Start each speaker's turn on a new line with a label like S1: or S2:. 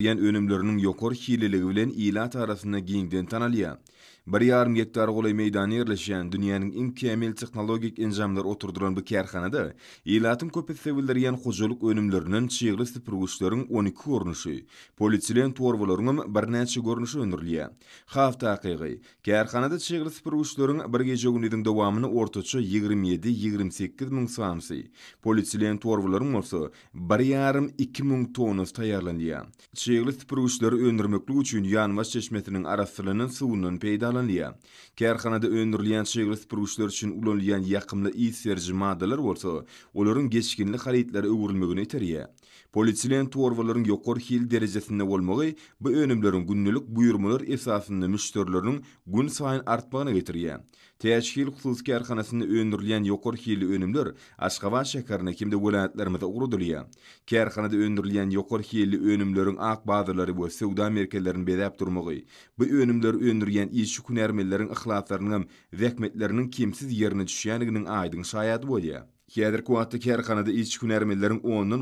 S1: Yen önümlörünün yokor hililigi bilen ilat arasında giyindin tanalya. Bir yarım hektar goly meydan yerleşen dünýäniň iň kämil tehnologik enjamlar oturduran bu kärhanada ilatim köpüs sewildirgen hujuluk önümlerinin çygyrlı sipurguşlaryň 12 görnüşi, polietilen torbalarynyň bir näçe görnüşi öndürilýä. Haft taqyqy, kärhanada çygyrlı sipurguşlaryň bir gezi günüň dowamyny ortaça 27-28 müň samsy. Polietilen torbalaryň bolsa 1,5 müň tonus taýarlanýar. Çygyrlı sipurguşlary öndürmekligi üçin ýanmaç çeşmetiniň arasylynyň suwunyň peýda sanalýar. Kärhanada öndürilýän çygyr süpürgüçler üçin ulanylýan ýakymly iýet serji maddalar olaryň geçkinli halytlary öwrülmegini ýeterýär. Polisiýen torwalaryň ýokary hil derejesinde bolmagy bu önümlerin günnülük buyurmalar esasında müşterilerin gün sayın artmağına getiriyen. Teşkil Kutuz Kerkhanasını öndürülen yokor hili önümler Aşkavan kimde gulayetlerimize uğru duluyen. Kerkhanada öndürülen yokor hili önümlerin ak bu Sevda Bu önümler hünärmenleriň ihlaslarynyň wekmetleriniň kimsiz ýerine düşýänliginiň aýdyň şaýat bolýar. Hýäderki wagtda Kerkanada iç hünärmenleriň 10